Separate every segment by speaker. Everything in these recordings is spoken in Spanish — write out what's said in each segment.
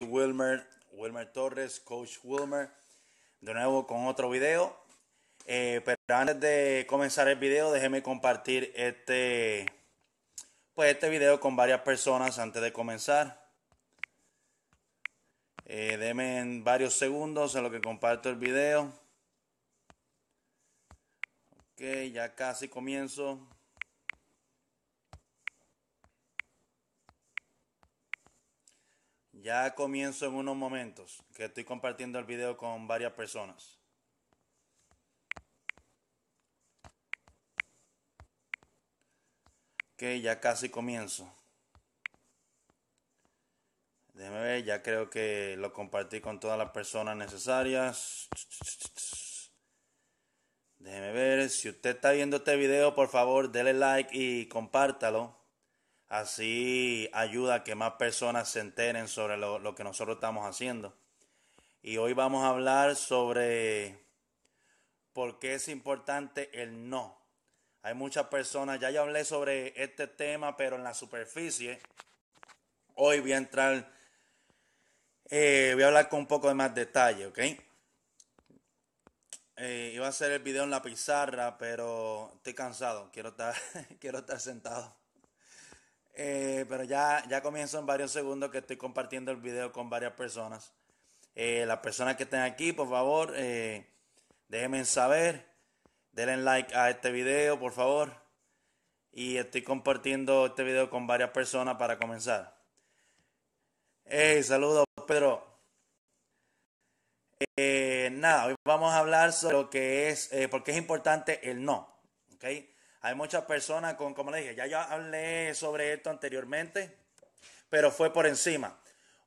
Speaker 1: Wilmer, Wilmer Torres, Coach Wilmer, de nuevo con otro video. Eh, pero antes de comenzar el video, déjeme compartir este, pues este video con varias personas antes de comenzar. Eh, varios segundos en lo que comparto el video. Ok, ya casi comienzo. Ya comienzo en unos momentos, que estoy compartiendo el video con varias personas. Ok, ya casi comienzo. Déjeme ver, ya creo que lo compartí con todas las personas necesarias. Déjeme ver, si usted está viendo este video, por favor, dele like y compártalo. Así ayuda a que más personas se enteren sobre lo, que nosotros estamos haciendo. Y hoy vamos a hablar sobre por qué es importante el no. Hay muchas personas, ya ya hablé sobre este tema, pero en la superficie. Hoy voy a entrar, eh, voy a hablar con un poco de más detalle, ¿ok? Eh, iba a hacer el video en la pizarra, pero estoy cansado, quiero estar, quiero estar sentado. Eh, pero ya, ya comienzo en varios segundos que estoy compartiendo el video con varias personas. Eh, las personas que estén aquí, por favor, eh, déjenme saber. Denle like a este video, por favor. Y estoy compartiendo este video con varias personas para comenzar. saludos, pero nada, hoy vamos a hablar sobre lo que es, porque es importante el no. ¿okay? Hay muchas personas con, como le dije, ya yo hablé sobre esto anteriormente, pero fue por encima.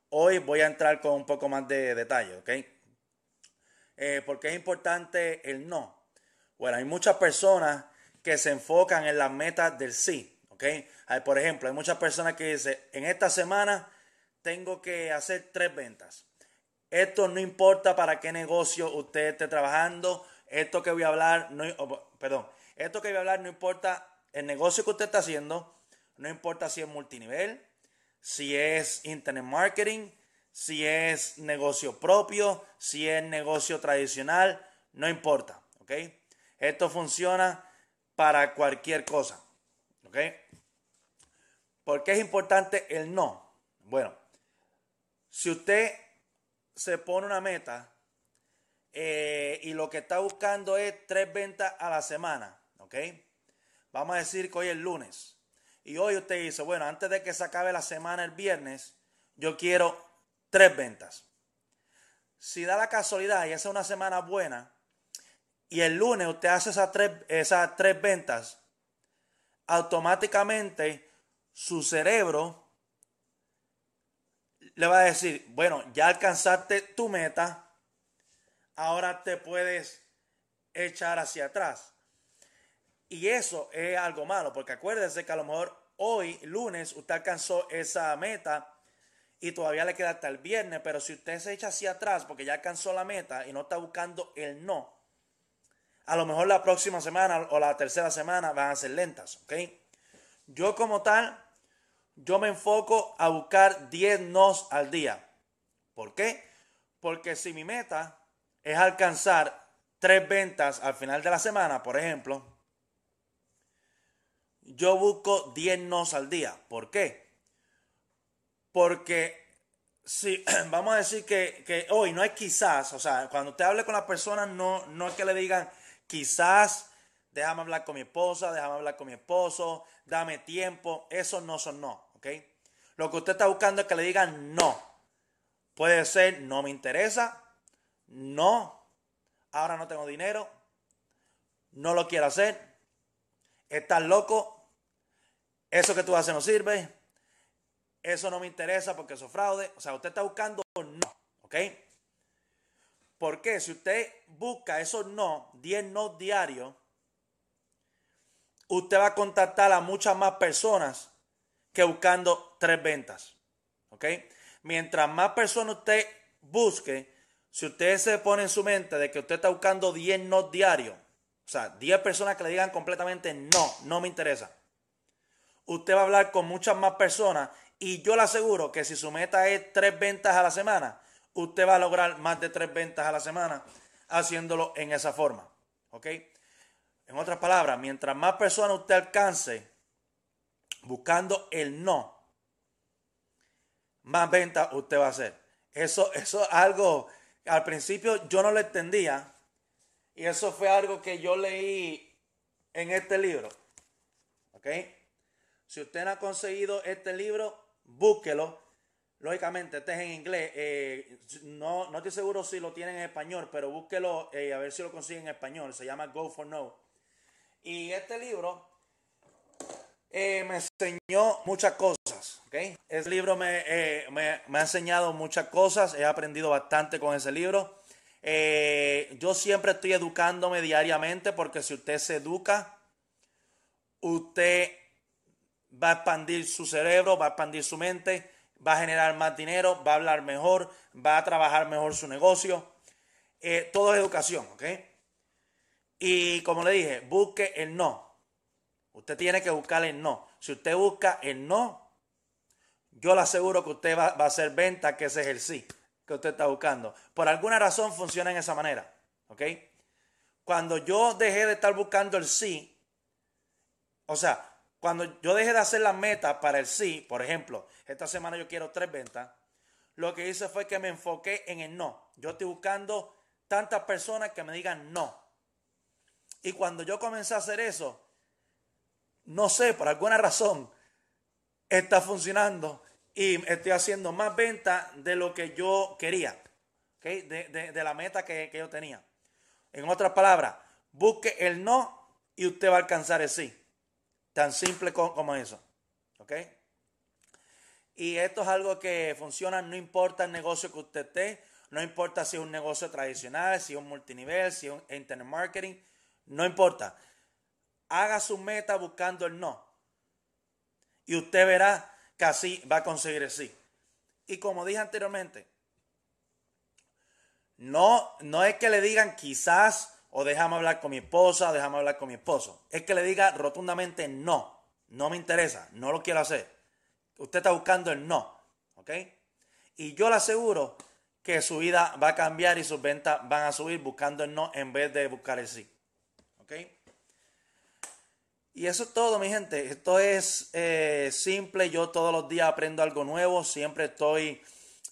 Speaker 1: Hoy voy a entrar con un poco más de detalle, ¿ok? Eh, ¿Por qué es importante el no? Bueno, hay muchas personas que se enfocan en las metas del sí, ¿ok? por ejemplo, hay muchas personas que dicen, en esta semana tengo que hacer tres ventas. Esto no importa para qué negocio usted esté trabajando. Esto que voy a hablar, no, perdón, esto que voy a hablar no importa el negocio que usted está haciendo, no importa si es multinivel, si es internet marketing, si es negocio propio, si es negocio tradicional, no importa, ¿ok? Esto funciona para cualquier cosa, ¿ok? ¿Por qué es importante el no? Bueno, si usted se pone una meta eh, y lo que está buscando es tres ventas a la semana, ¿ok? Vamos a decir que hoy es lunes. Y hoy usted dice, bueno, antes de que se acabe la semana el viernes, yo quiero tres ventas. Si da la casualidad y esa es una semana buena, y el lunes usted hace esas esas tres ventas, automáticamente su cerebro le va a decir, bueno, ya alcanzaste tu meta, ahora te puedes echar hacia atrás. Y eso es algo malo, porque acuérdense que a lo mejor hoy, lunes, usted alcanzó esa meta y todavía le queda hasta el viernes, pero si usted se echa hacia atrás porque ya alcanzó la meta y no está buscando el no, a lo mejor la próxima semana o la tercera semana van a ser lentas, ¿ok? Yo como tal, yo me enfoco a buscar 10 nos al día. ¿Por qué? Porque si mi meta es alcanzar tres ventas al final de la semana, por ejemplo, yo busco 10 nos al día. ¿Por qué? Porque si vamos a decir que, hoy no es quizás, o sea, cuando usted hable con la persona. no, no es que le digan quizás, déjame hablar con mi esposa, déjame hablar con mi esposo, dame tiempo. Eso no son no, ¿ok? Lo que usted está buscando es que le digan no. Puede ser no me interesa, no, ahora no tengo dinero, no lo quiero hacer, estás loco, eso que tú haces no sirve. Eso no me interesa porque eso es fraude. O sea, usted está buscando no. ¿Ok? Porque si usted busca eso no, 10 no diarios, usted va a contactar a muchas más personas que buscando tres ventas. ¿Ok? Mientras más personas usted busque, si usted se pone en su mente de que usted está buscando 10 no diarios, o sea, 10 personas que le digan completamente no, no me interesa usted va a hablar con muchas más personas y yo le aseguro que si su meta es tres ventas a la semana, usted va a lograr más de tres ventas a la semana haciéndolo en esa forma. ¿Ok? En otras palabras, mientras más personas usted alcance buscando el no, más ventas usted va a hacer. Eso, es algo, al principio yo no lo entendía y eso fue algo que yo leí en este libro. ¿Ok? Si usted no ha conseguido este libro, búsquelo. Lógicamente, este es en inglés. Eh, no, no estoy seguro si lo tienen en español, pero búsquelo y eh, a ver si lo consiguen en español. Se llama Go for No. Y este libro eh, me enseñó muchas cosas. Este libro me, me, ha enseñado muchas cosas. He aprendido bastante con ese libro. yo siempre estoy educándome diariamente porque si usted se educa, usted va a expandir su cerebro, va a expandir su mente, va a generar más dinero, va a hablar mejor, va a trabajar mejor su negocio. Eh, todo es educación, ¿ok? Y como le dije, busque el no. Usted tiene que buscar el no. Si usted busca el no, yo le aseguro que usted va, va a hacer venta, que ese es el sí que usted está buscando. Por alguna razón funciona en esa manera, ¿ok? Cuando yo dejé de estar buscando el sí, o sea, cuando yo dejé de hacer la meta para el sí, por ejemplo, esta semana yo quiero tres ventas, lo que hice fue que me enfoqué en el no. Yo estoy buscando tantas personas que me digan no. Y cuando yo comencé a hacer eso, no sé, por alguna razón, está funcionando y estoy haciendo más ventas de lo que yo quería, de, la meta que yo tenía. En otras palabras, busque el no y usted va a alcanzar el sí. Tan simple como eso. ¿Ok? Y esto es algo que funciona, no importa el negocio que usted esté, no importa si es un negocio tradicional, si es un multinivel, si es un internet marketing, no importa. Haga su meta buscando el no. Y usted verá que así va a conseguir el sí. Y como dije anteriormente, no, no es que le digan quizás o déjame hablar con mi esposa, déjame hablar con mi esposo. Es que le diga rotundamente no, no me interesa, no lo quiero hacer. Usted está buscando el no, ¿ok? Y yo le aseguro que su vida va a cambiar y sus ventas van a subir buscando el no en vez de buscar el sí, ¿ok? Y eso es todo, mi gente. Esto es eh, simple. Yo todos los días aprendo algo nuevo. Siempre estoy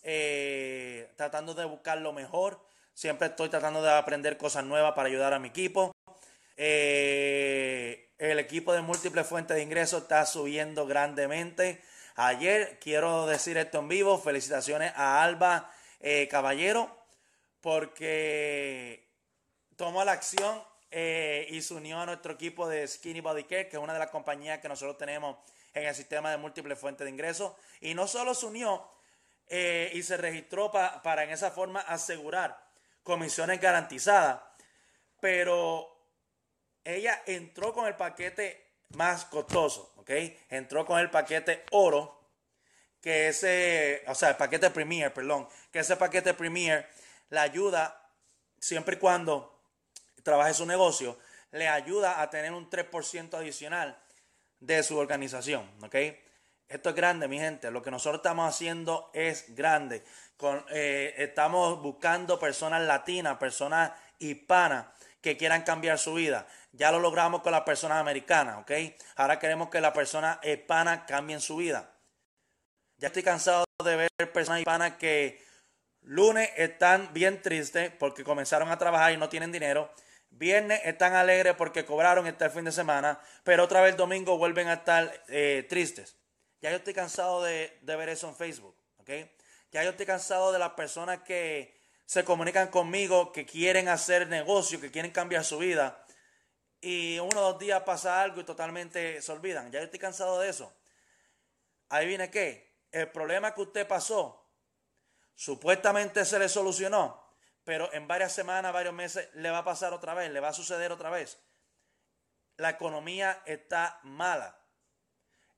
Speaker 1: eh, tratando de buscar lo mejor Siempre estoy tratando de aprender cosas nuevas para ayudar a mi equipo. Eh, el equipo de múltiples fuentes de ingresos está subiendo grandemente. Ayer, quiero decir esto en vivo, felicitaciones a Alba eh, Caballero, porque tomó la acción eh, y se unió a nuestro equipo de Skinny Body Care, que es una de las compañías que nosotros tenemos en el sistema de múltiples fuentes de ingresos. Y no solo se unió y se registró para en esa forma asegurar comisiones garantizadas. Pero ella entró con el paquete más costoso, ¿ok? Entró con el paquete oro, que ese, o sea, el paquete Premier, perdón, que ese paquete Premier la ayuda, siempre y cuando trabaje su negocio, le ayuda a tener un 3% adicional de su organización, ¿ok? Esto es grande, mi gente. Lo que nosotros estamos haciendo es grande. Eh, estamos buscando personas latinas, personas hispanas que quieran cambiar su vida. Ya lo logramos con las personas americanas, ¿ok? Ahora queremos que las personas hispanas cambien su vida. Ya estoy cansado de ver personas hispanas que lunes están bien tristes porque comenzaron a trabajar y no tienen dinero. Viernes están alegres porque cobraron este fin de semana, pero otra vez domingo vuelven a estar eh, tristes. Ya yo estoy cansado de, ver eso en Facebook, ¿ok? Ya yo estoy cansado de las personas que se comunican conmigo, que quieren hacer negocio, que quieren cambiar su vida. Y uno o dos días pasa algo y totalmente se olvidan. Ya yo estoy cansado de eso. ¿Ahí viene que El problema que usted pasó supuestamente se le solucionó, pero en varias semanas, varios meses le va a pasar otra vez, le va a suceder otra vez. La economía está mala.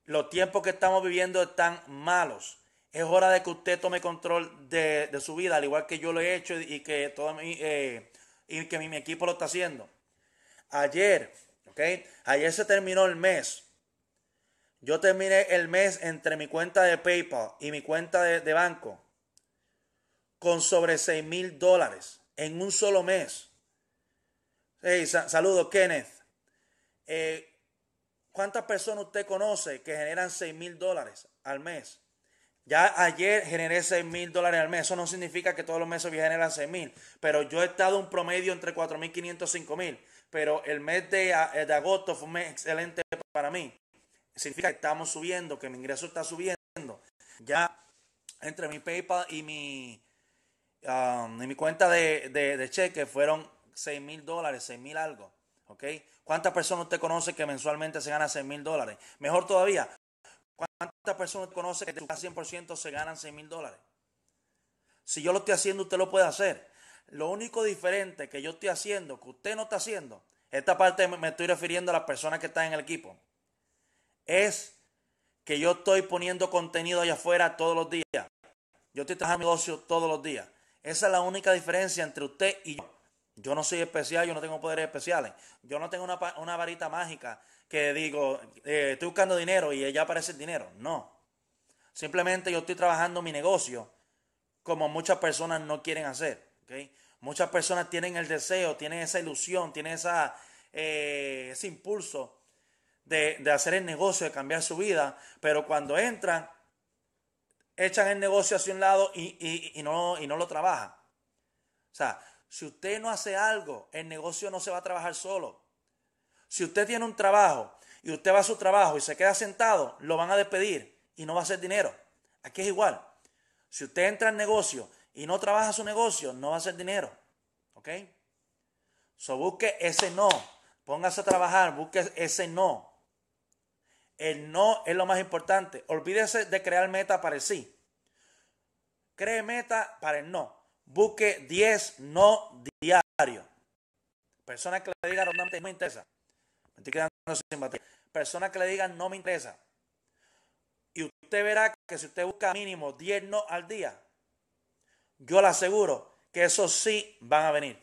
Speaker 1: Los tiempos que estamos viviendo están malos. Es hora de que usted tome control de, su vida, al igual que yo lo he hecho y que todo mi, eh, y que mi, equipo lo está haciendo. Ayer, ¿ok? Ayer se terminó el mes. Yo terminé el mes entre mi cuenta de PayPal y mi cuenta de, banco con sobre 6 mil dólares en un solo mes. saludos, Kenneth. Eh, ¿Cuántas personas usted conoce que generan 6 mil dólares al mes? Ya ayer generé 6 mil dólares al mes. Eso no significa que todos los meses voy a generar 6 mil. Pero yo he estado un promedio entre 4.500 y 5 mil. Pero el mes eh, de, agosto fue un mes excelente para mí. Significa que estamos subiendo, que mi ingreso está subiendo. Ya entre mi PayPal y mi, um, mi cuenta de, de cheque fueron 6 mil dólares, 6 mil algo. ¿Cuántas personas usted conoce que mensualmente se gana 6 mil dólares? Mejor todavía, ¿cuántas personas conoce que de 100% se ganan 6 mil dólares? Si yo lo estoy haciendo, usted lo puede hacer. Lo único diferente que yo estoy haciendo, que usted no está haciendo, esta parte me estoy refiriendo a las personas que están en el equipo, es que yo estoy poniendo contenido allá afuera todos los días. Yo estoy trabajando mi negocio todos los días. Esa es la única diferencia entre usted y yo. Yo no soy especial, yo no tengo poderes especiales. Yo no tengo una, varita mágica que digo, eh, estoy buscando dinero y ya aparece el dinero. No. Simplemente yo estoy trabajando mi negocio como muchas personas no quieren hacer. ¿okay? Muchas personas tienen el deseo, tienen esa ilusión, tienen esa, eh, ese impulso de, hacer el negocio, de cambiar su vida, pero cuando entran, echan el negocio hacia un lado no, y no lo trabajan. O sea, si usted no hace algo, el negocio no se va a trabajar solo. Si usted tiene un trabajo y usted va a su trabajo y se queda sentado, lo van a despedir y no va a hacer dinero. Aquí es igual. Si usted entra al negocio y no trabaja su negocio, no va a hacer dinero. ¿Ok? So busque ese no. Póngase a trabajar, busque ese no. El no es lo más importante. Olvídese de crear meta para el sí. Cree meta para el no busque 10 no diarios. Personas que le digan no me interesa. Me estoy sin Personas que le digan no me interesa. Y usted verá que si usted busca mínimo 10 no al día, yo le aseguro que esos sí van a venir.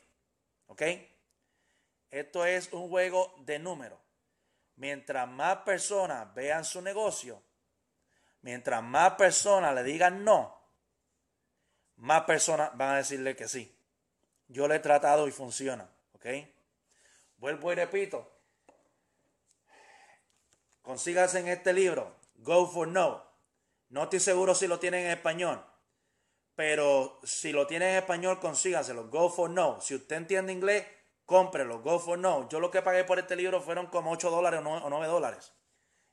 Speaker 1: ¿Ok? Esto es un juego de números. Mientras más personas vean su negocio, mientras más personas le digan no, más personas van a decirle que sí. Yo lo he tratado y funciona, ¿ok? Vuelvo y repito. Consíganse en este libro, Go for No. No estoy seguro si lo tienen en español, pero si lo tienen en español, lo. Go for No. Si usted entiende inglés, cómprelo, Go for No. Yo lo que pagué por este libro fueron como 8 dólares o 9 dólares.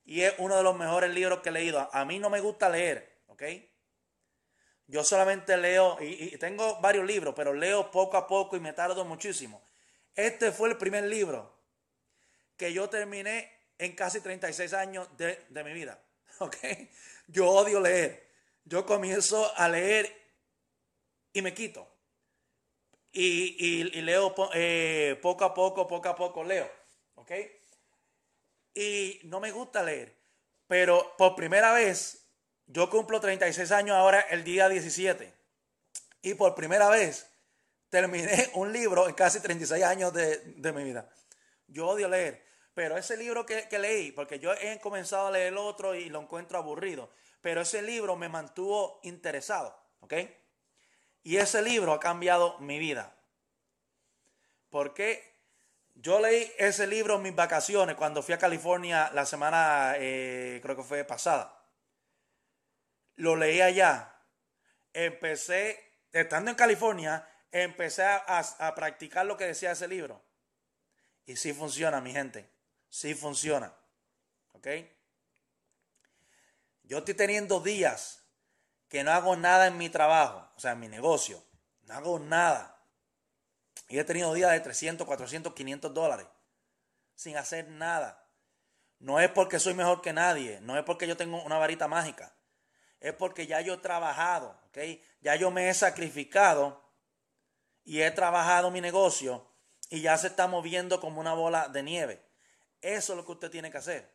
Speaker 1: Y es uno de los mejores libros que he leído. A mí no me gusta leer, ¿ok? Yo solamente leo, y, tengo varios libros, pero leo poco a poco y me tardo muchísimo. Este fue el primer libro que yo terminé en casi 36 años de, mi vida. ¿Ok? Yo odio leer. Yo comienzo a leer y me quito. Y, leo eh, poco a poco, poco a poco leo. ¿Ok? Y no me gusta leer. Pero por primera vez yo cumplo 36 años ahora el día 17 y por primera vez terminé un libro en casi 36 años de, mi vida. Yo odio leer, pero ese libro que, leí, porque yo he comenzado a leer el otro y lo encuentro aburrido, pero ese libro me mantuvo interesado, ¿ok? Y ese libro ha cambiado mi vida. Porque yo leí ese libro en mis vacaciones cuando fui a California la semana, eh, creo que fue pasada lo leí allá, empecé, estando en California, empecé a, practicar lo que decía ese libro. Y sí funciona, mi gente. Sí funciona. ¿Ok? Yo estoy teniendo días que no hago nada en mi trabajo, o sea, en mi negocio. No hago nada. Y he tenido días de 300, 400, 500 dólares sin hacer nada. No es porque soy mejor que nadie, no es porque yo tengo una varita mágica es porque ya yo he trabajado, Ya yo me he sacrificado y he trabajado mi negocio y ya se está moviendo como una bola de nieve. Eso es lo que usted tiene que hacer.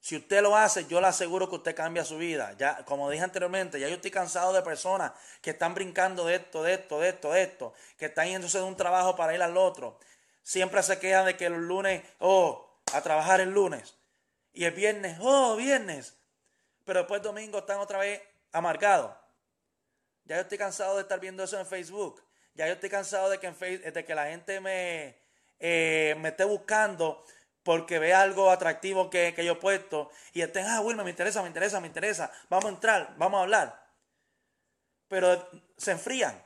Speaker 1: Si usted lo hace, yo le aseguro que usted cambia su vida. Ya, como dije anteriormente, ya yo estoy cansado de personas que están brincando de esto, de esto, de esto, de esto, que están yéndose de un trabajo para ir al otro. Siempre se quejan de que los lunes, oh, a trabajar el lunes. Y el viernes, oh, viernes pero después domingo están otra vez amargados. Ya yo estoy cansado de estar viendo eso en Facebook. Ya yo estoy cansado de que, en de que la gente me, eh, me esté buscando porque ve algo atractivo que, que yo he puesto y estén, ah, Wilma, me interesa, me interesa, me interesa. Vamos a entrar, vamos a hablar. Pero se enfrían.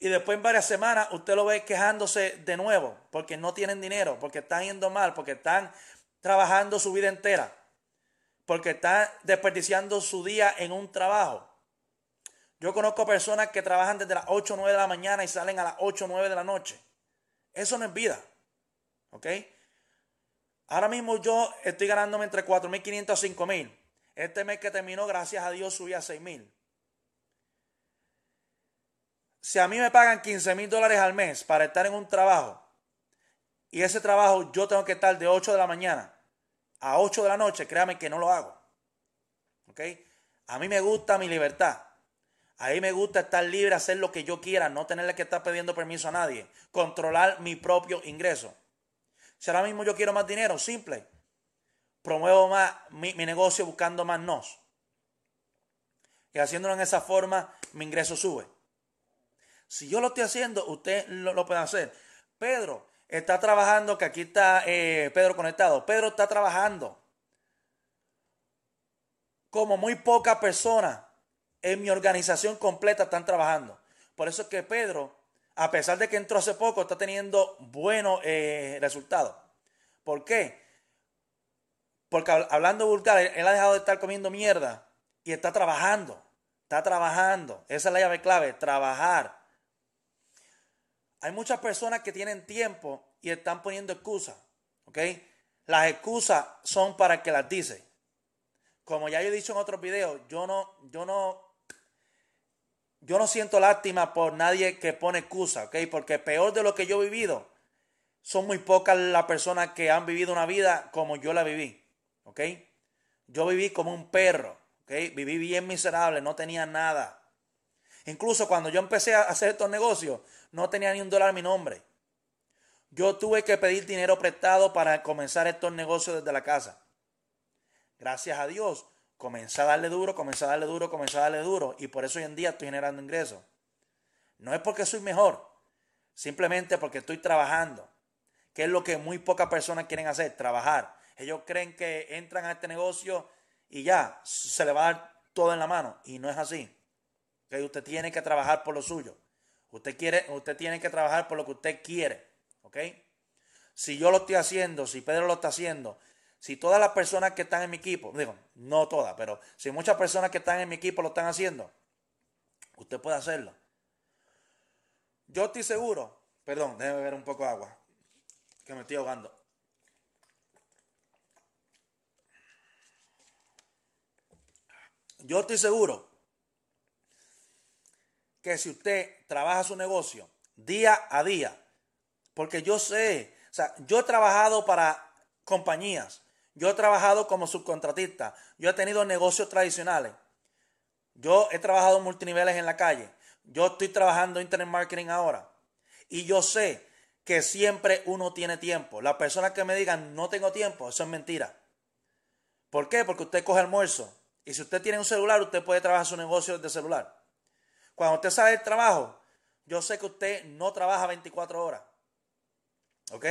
Speaker 1: Y después en varias semanas usted lo ve quejándose de nuevo porque no tienen dinero, porque están yendo mal, porque están trabajando su vida entera porque está desperdiciando su día en un trabajo. Yo conozco personas que trabajan desde las 8 o 9 de la mañana y salen a las 8 o 9 de la noche. Eso no es vida. ¿Ok? Ahora mismo yo estoy ganándome entre 4.500 a 5.000. Este mes que terminó, gracias a Dios, subí a 6.000. Si a mí me pagan 15.000 dólares al mes para estar en un trabajo y ese trabajo yo tengo que estar de 8 de la mañana a 8 de la noche, créame que no lo hago. ¿Ok? A mí me gusta mi libertad. A mí me gusta estar libre, hacer lo que yo quiera, no tenerle que estar pidiendo permiso a nadie, controlar mi propio ingreso. Si ahora mismo yo quiero más dinero, simple. Promuevo más mi, negocio buscando más nos. Y haciéndolo en esa forma, mi ingreso sube. Si yo lo estoy haciendo, usted lo puede hacer. Pedro, está trabajando, que aquí está eh, Pedro conectado. Pedro está trabajando. Como muy pocas personas en mi organización completa están trabajando. Por eso es que Pedro, a pesar de que entró hace poco, está teniendo buenos eh, resultados. ¿Por qué? Porque hablando vulgar, él ha dejado de estar comiendo mierda y está trabajando. Está trabajando. Esa es la llave clave, trabajar. Hay muchas personas que tienen tiempo y están poniendo excusas, ¿ok? Las excusas son para que las dice. Como ya he dicho en otros videos, yo no, yo no, yo no siento lástima por nadie que pone excusa, ¿ok? Porque peor de lo que yo he vivido, son muy pocas las personas que han vivido una vida como yo la viví, ¿ok? Yo viví como un perro, ¿ok? Viví bien miserable, no tenía nada Incluso cuando yo empecé a hacer estos negocios, no tenía ni un dólar en mi nombre. Yo tuve que pedir dinero prestado para comenzar estos negocios desde la casa. Gracias a Dios, comencé a darle duro, comencé a darle duro, comencé a darle duro. Y por eso hoy en día estoy generando ingresos. No es porque soy mejor, simplemente porque estoy trabajando, que es lo que muy pocas personas quieren hacer, trabajar. Ellos creen que entran a este negocio y ya, se le va a dar todo en la mano. Y no es así. Usted tiene que trabajar por lo suyo. Usted, quiere, usted tiene que trabajar por lo que usted quiere. ¿Ok? Si yo lo estoy haciendo, si Pedro lo está haciendo, si todas las personas que están en mi equipo, digo, no todas, pero si muchas personas que están en mi equipo lo están haciendo, usted puede hacerlo. Yo estoy seguro, perdón, déjeme beber un poco de agua, que me estoy ahogando. Yo estoy seguro que si usted trabaja su negocio día a día, porque yo sé, o sea, yo he trabajado para compañías, yo he trabajado como subcontratista, yo he tenido negocios tradicionales, yo he trabajado multiniveles en la calle, yo estoy trabajando internet marketing ahora y yo sé que siempre uno tiene tiempo. Las personas que me digan no tengo tiempo, eso es mentira. ¿Por qué? Porque usted coge almuerzo y si usted tiene un celular, usted puede trabajar su negocio desde celular. Cuando usted sabe del trabajo, yo sé que usted no trabaja 24 horas. ¿Ok?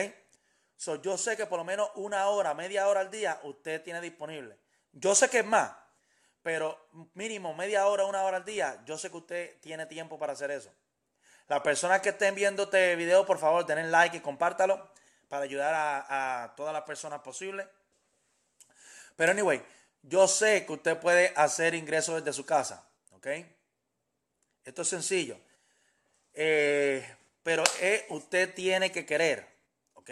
Speaker 1: So, yo sé que por lo menos una hora, media hora al día, usted tiene disponible. Yo sé que es más, pero mínimo media hora, una hora al día, yo sé que usted tiene tiempo para hacer eso. Las personas que estén viendo este video, por favor, denle like y compártalo para ayudar a, a todas las personas posibles. Pero anyway, yo sé que usted puede hacer ingresos desde su casa, ¿ok? Esto es sencillo. Eh, pero eh, usted tiene que querer, ¿ok?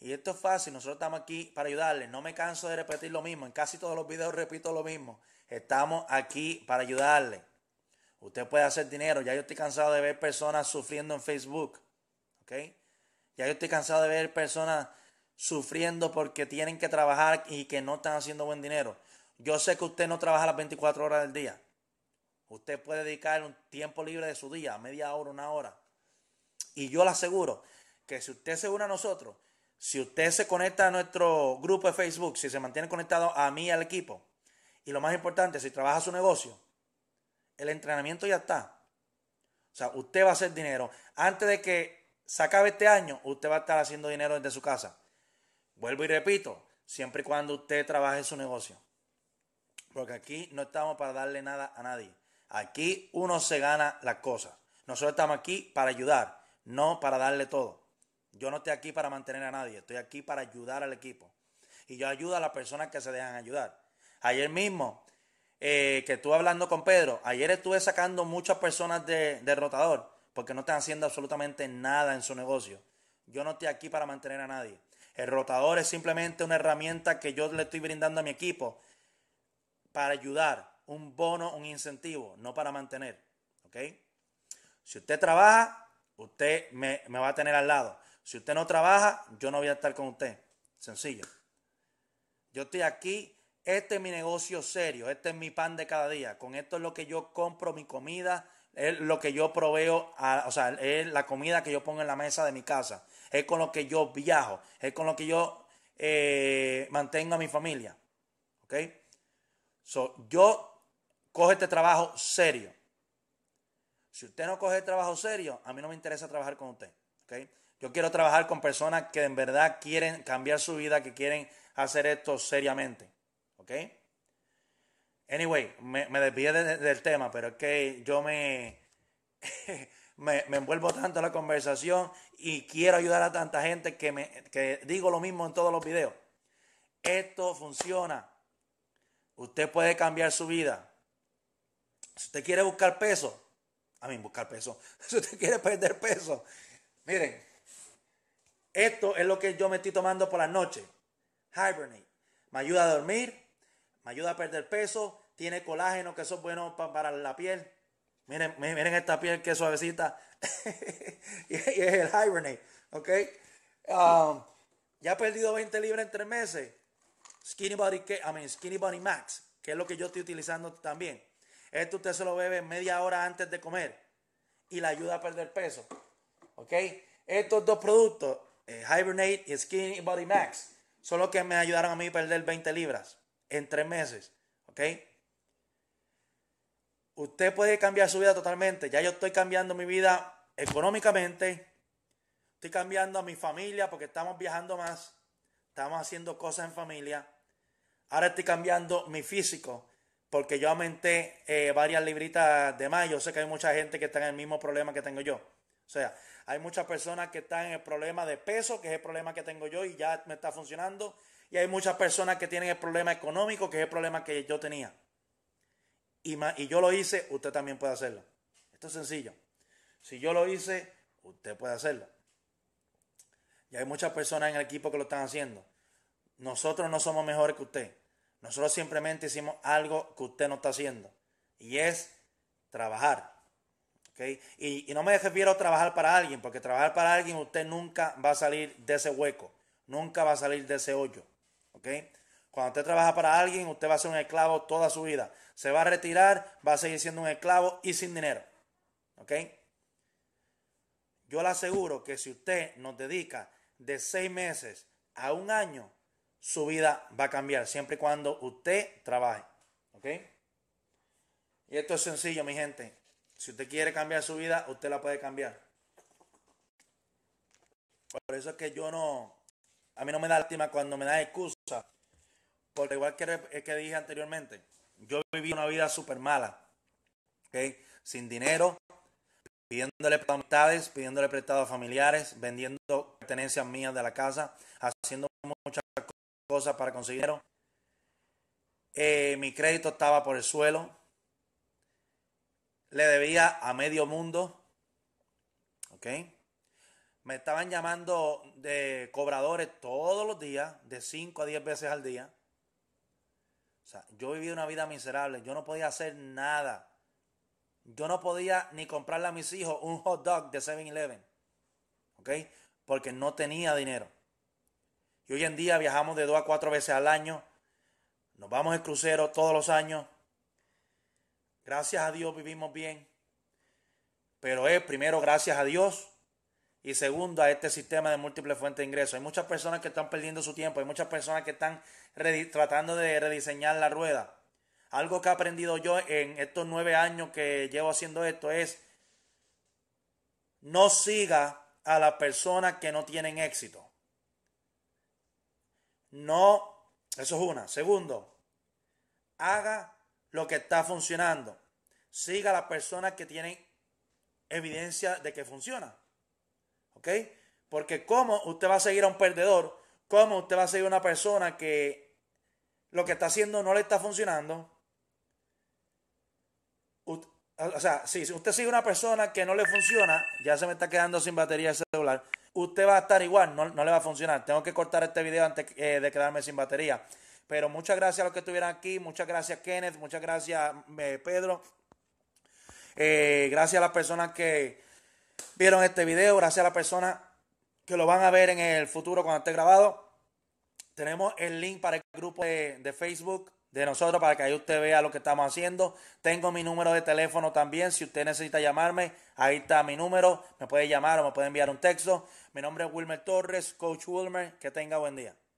Speaker 1: Y esto es fácil, nosotros estamos aquí para ayudarle. No me canso de repetir lo mismo, en casi todos los videos repito lo mismo. Estamos aquí para ayudarle. Usted puede hacer dinero, ya yo estoy cansado de ver personas sufriendo en Facebook, ¿ok? Ya yo estoy cansado de ver personas sufriendo porque tienen que trabajar y que no están haciendo buen dinero. Yo sé que usted no trabaja las 24 horas del día. Usted puede dedicar un tiempo libre de su día, media hora, una hora. Y yo le aseguro que si usted se une a nosotros, si usted se conecta a nuestro grupo de Facebook, si se mantiene conectado a mí y al equipo, y lo más importante, si trabaja su negocio, el entrenamiento ya está. O sea, usted va a hacer dinero. Antes de que se acabe este año, usted va a estar haciendo dinero desde su casa. Vuelvo y repito, siempre y cuando usted trabaje su negocio. Porque aquí no estamos para darle nada a nadie. Aquí uno se gana las cosas. Nosotros estamos aquí para ayudar, no para darle todo. Yo no estoy aquí para mantener a nadie, estoy aquí para ayudar al equipo. Y yo ayudo a las personas que se dejan ayudar. Ayer mismo, eh, que estuve hablando con Pedro, ayer estuve sacando muchas personas de, de rotador porque no están haciendo absolutamente nada en su negocio. Yo no estoy aquí para mantener a nadie. El rotador es simplemente una herramienta que yo le estoy brindando a mi equipo para ayudar, un bono, un incentivo, no para mantener. ¿Ok? Si usted trabaja, usted me, va a tener al lado. Si usted no trabaja, yo no voy a estar con usted. Sencillo. Yo estoy aquí, este es mi negocio serio, este es mi pan de cada día. Con esto es lo que yo compro mi comida, es lo que yo proveo, o sea, es la comida que yo pongo en la mesa de mi casa, es con lo que yo viajo, es con lo que yo eh, mantengo a mi familia. ¿Ok? yo coge este trabajo serio. Si usted no coge el trabajo serio, a mí no me interesa trabajar con usted. Yo quiero trabajar con personas que en verdad quieren cambiar su vida, que quieren hacer esto seriamente. ¿Ok? Anyway, me, me del tema, pero es que yo me, me, me, envuelvo tanto en la conversación y quiero ayudar a tanta gente que, me, que digo lo mismo en todos los videos. Esto funciona. Usted puede cambiar su vida. Si usted quiere buscar peso, a mí buscar peso, si usted quiere perder peso, miren, esto es lo que yo me estoy tomando por la noche. Hibernate. Me ayuda a dormir, me ayuda a perder peso, tiene colágeno, que eso es bueno para la piel. Miren, miren esta piel que suavecita. y es el Hibernate, ¿ok? Um, ya he perdido 20 libras en tres meses. Skinny Body, Skinny Body Max, que es lo que yo estoy utilizando también. Esto usted se lo bebe media hora antes de comer y le ayuda a perder peso. ¿Ok? Estos dos productos, eh, Hibernate y Skinny Body Max, son los que me ayudaron a mí a perder 20 libras en tres meses. ¿Ok? Usted puede cambiar su vida totalmente. Ya yo estoy cambiando mi vida económicamente. Estoy cambiando a mi familia porque estamos viajando más. Estamos haciendo cosas en familia. Ahora estoy cambiando mi físico porque yo aumenté eh, varias libritas de más. Yo sé que hay mucha gente que está en el mismo problema que tengo yo. O sea, hay muchas personas que están en el problema de peso, que es el problema que tengo yo y ya me está funcionando. Y hay muchas personas que tienen el problema económico, que es el problema que yo tenía. Y, y yo lo hice, usted también puede hacerlo. Esto es sencillo. Si yo lo hice, usted puede hacerlo. Y hay muchas personas en el equipo que lo están haciendo. Nosotros no somos mejores que usted. Nosotros simplemente hicimos algo que usted no está haciendo y es trabajar. Y, no me refiero a trabajar para alguien, porque trabajar para alguien usted nunca va a salir de ese hueco, nunca va a salir de ese hoyo. Cuando usted trabaja para alguien, usted va a ser un esclavo toda su vida. Se va a retirar, va a seguir siendo un esclavo y sin dinero. Yo le aseguro que si usted nos dedica de seis meses a un año, su vida va a cambiar, siempre y cuando usted trabaje. ¿Ok? Y esto es sencillo, mi gente. Si usted quiere cambiar su vida, usted la puede cambiar. Por eso es que yo no, a mí no me da lástima cuando me da excusa. Porque igual que, que dije anteriormente, yo viví una vida súper mala. ok, Sin dinero, pidiéndole prestado pidiéndole prestado a familiares, vendiendo pertenencias mías de la casa, haciendo cosas para conseguir eh, mi crédito estaba por el suelo. Le debía a medio mundo. ¿Ok? Me estaban llamando de cobradores todos los días, de 5 a 10 veces al día. yo vivía una vida miserable. Yo no podía hacer nada. Yo no podía ni comprarle a mis hijos un hot dog de 7-Eleven. ¿Ok? Porque no tenía dinero. Y hoy en día viajamos de dos a cuatro veces al año. Nos vamos en crucero todos los años. Gracias a Dios vivimos bien. Pero es primero gracias a Dios y segundo a este sistema de múltiples fuentes de ingresos. Hay muchas personas que están perdiendo su tiempo, hay muchas personas que están tratando de rediseñar la rueda. Algo que he aprendido yo en estos nueve años que llevo haciendo esto es no siga a las personas que no tienen éxito. No, eso es una. Segundo, haga lo que está funcionando. Siga a las personas que tienen evidencia de que funciona. ¿Ok? Porque cómo usted va a seguir a un perdedor, cómo usted va a seguir a una persona que lo que está haciendo no le está funcionando. o sea, si usted sigue a una persona que no le funciona, ya se me está quedando sin batería el celular usted va a estar igual, no, le va a funcionar. Tengo que cortar este video antes eh, de quedarme sin batería. Pero muchas gracias a los que estuvieron aquí, muchas gracias Kenneth, muchas gracias eh, Pedro. Eh, gracias a las personas que vieron este video, gracias a las personas que lo van a ver en el futuro cuando esté grabado. Tenemos el link para el grupo de Facebook de nosotros para que ahí usted vea lo que estamos haciendo. Tengo mi número de teléfono también. Si usted necesita llamarme, ahí está mi número. Me puede llamar o me puede enviar un texto. Mi nombre es Wilmer Torres, Coach Wilmer. Que tenga buen día.